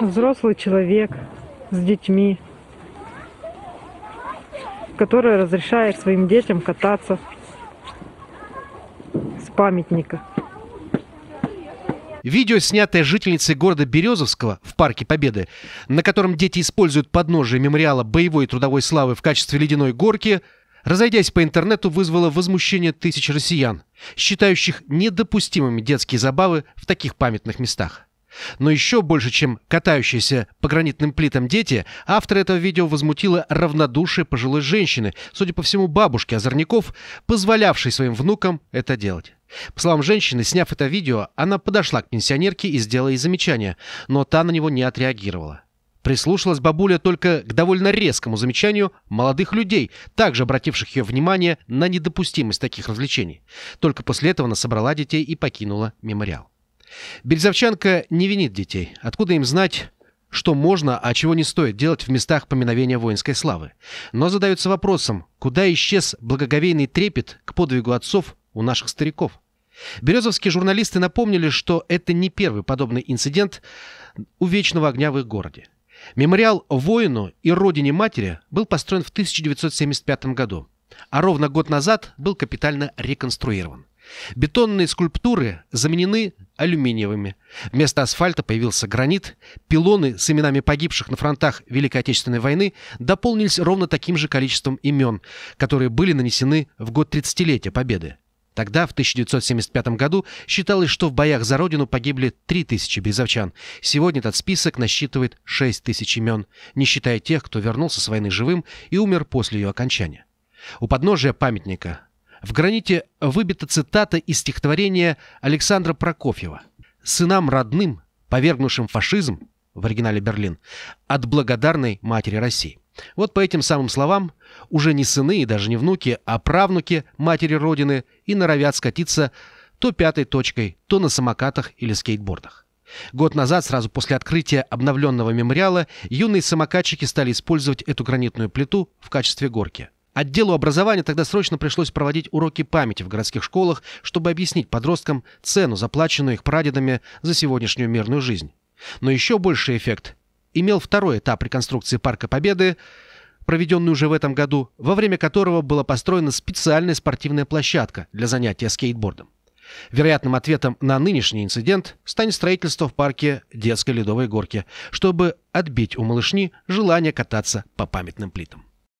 взрослый человек с детьми, который разрешает своим детям кататься с памятника. Видео, снятое жительницей города Березовского в Парке Победы, на котором дети используют подножие мемориала боевой и трудовой славы в качестве ледяной горки, разойдясь по интернету, вызвало возмущение тысяч россиян, считающих недопустимыми детские забавы в таких памятных местах. Но еще больше, чем катающиеся по гранитным плитам дети, автор этого видео возмутило равнодушие пожилой женщины, судя по всему бабушки озорников, позволявшей своим внукам это делать. По словам женщины, сняв это видео, она подошла к пенсионерке и сделала ей замечание, но та на него не отреагировала. Прислушалась бабуля только к довольно резкому замечанию молодых людей, также обративших ее внимание на недопустимость таких развлечений. Только после этого она собрала детей и покинула мемориал. Березовчанка не винит детей. Откуда им знать, что можно, а чего не стоит делать в местах поминовения воинской славы? Но задаются вопросом, куда исчез благоговейный трепет к подвигу отцов у наших стариков? Березовские журналисты напомнили, что это не первый подобный инцидент у вечного огня в их городе. Мемориал «Воину и родине матери» был построен в 1975 году, а ровно год назад был капитально реконструирован. Бетонные скульптуры заменены алюминиевыми. Вместо асфальта появился гранит, пилоны с именами погибших на фронтах Великой Отечественной войны дополнились ровно таким же количеством имен, которые были нанесены в год 30-летия Победы. Тогда, в 1975 году, считалось, что в боях за родину погибли 3000 березовчан. Сегодня этот список насчитывает 6000 имен, не считая тех, кто вернулся с войны живым и умер после ее окончания. У подножия памятника в граните выбита цитата из стихотворения Александра Прокофьева. «Сынам родным, повергнувшим фашизм» в оригинале «Берлин» от благодарной матери России. Вот по этим самым словам уже не сыны и даже не внуки, а правнуки матери Родины и норовят скатиться то пятой точкой, то на самокатах или скейтбордах. Год назад, сразу после открытия обновленного мемориала, юные самокатчики стали использовать эту гранитную плиту в качестве горки – Отделу образования тогда срочно пришлось проводить уроки памяти в городских школах, чтобы объяснить подросткам цену, заплаченную их прадедами за сегодняшнюю мирную жизнь. Но еще больший эффект имел второй этап реконструкции Парка Победы, проведенный уже в этом году, во время которого была построена специальная спортивная площадка для занятия скейтбордом. Вероятным ответом на нынешний инцидент станет строительство в парке детской ледовой горки, чтобы отбить у малышни желание кататься по памятным плитам.